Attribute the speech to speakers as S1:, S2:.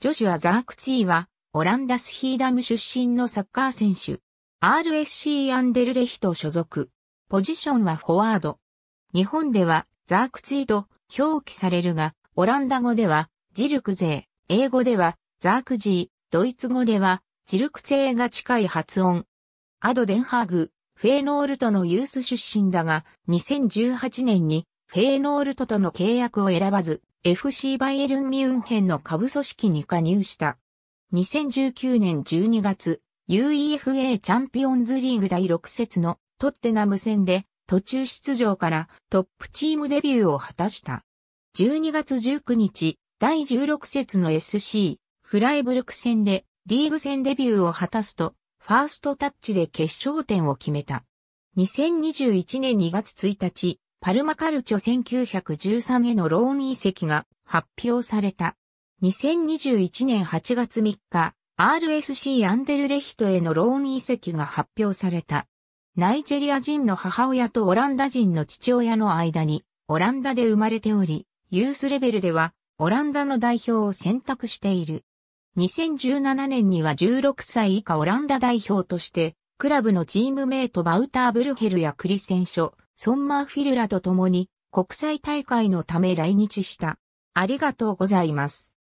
S1: ジョシュア・ザークツィーは、オランダスヒーダム出身のサッカー選手。RSC アンデルレヒト所属。ポジションはフォワード。日本では、ザークツィーと表記されるが、オランダ語では、ジルクゼー、英語では、ザークジー、ドイツ語では、ジルクゼーが近い発音。アドデンハーグ、フェーノールトのユース出身だが、2018年にフェーノールトとの契約を選ばず、FC バイエルン・ミュンヘンの下部組織に加入した。2019年12月、UEFA チャンピオンズリーグ第6節のトッテナム戦で途中出場からトップチームデビューを果たした。12月19日、第16節の SC、フライブルク戦でリーグ戦デビューを果たすと、ファーストタッチで決勝点を決めた。2021年2月1日、パルマカルチョ1913へのローン移籍が発表された。2021年8月3日、RSC アンデルレヒトへのローン移籍が発表された。ナイジェリア人の母親とオランダ人の父親の間に、オランダで生まれており、ユースレベルでは、オランダの代表を選択している。2017年には16歳以下オランダ代表として、クラブのチームメイトバウター・ブルヘルやクリセンショ、ソンマーフィルラと共に国際大会のため来日した。ありがとうございます。